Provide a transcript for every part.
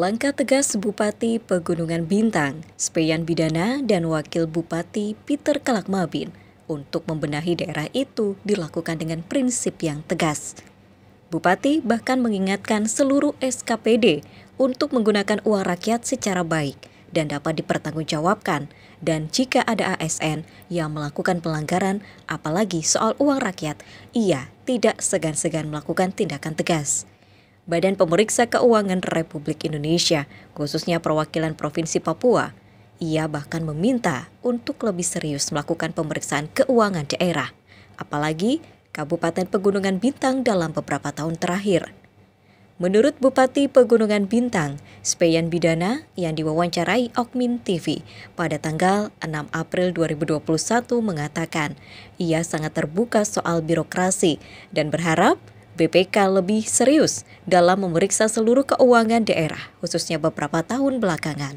Langkah tegas Bupati Pegunungan Bintang, Speyan Bidana, dan Wakil Bupati Peter Kalakmabin untuk membenahi daerah itu dilakukan dengan prinsip yang tegas. Bupati bahkan mengingatkan seluruh SKPD untuk menggunakan uang rakyat secara baik dan dapat dipertanggungjawabkan dan jika ada ASN yang melakukan pelanggaran apalagi soal uang rakyat, ia tidak segan-segan melakukan tindakan tegas. Badan Pemeriksa Keuangan Republik Indonesia, khususnya perwakilan Provinsi Papua. Ia bahkan meminta untuk lebih serius melakukan pemeriksaan keuangan daerah, apalagi Kabupaten Pegunungan Bintang dalam beberapa tahun terakhir. Menurut Bupati Pegunungan Bintang, Speyan Bidana yang diwawancarai Okmin TV pada tanggal 6 April 2021 mengatakan ia sangat terbuka soal birokrasi dan berharap BPK lebih serius dalam memeriksa seluruh keuangan daerah, khususnya beberapa tahun belakangan.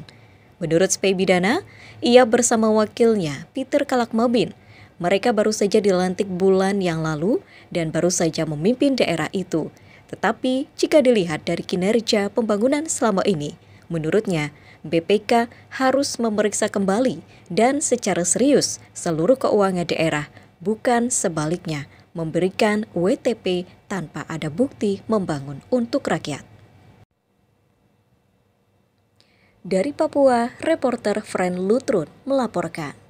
Menurut Spey Bidana, ia bersama wakilnya Peter Kalakmabin, mereka baru saja dilantik bulan yang lalu dan baru saja memimpin daerah itu. Tetapi jika dilihat dari kinerja pembangunan selama ini, menurutnya BPK harus memeriksa kembali dan secara serius seluruh keuangan daerah, bukan sebaliknya memberikan WTP tanpa ada bukti membangun untuk rakyat. Dari Papua, reporter Fren Lutrun melaporkan.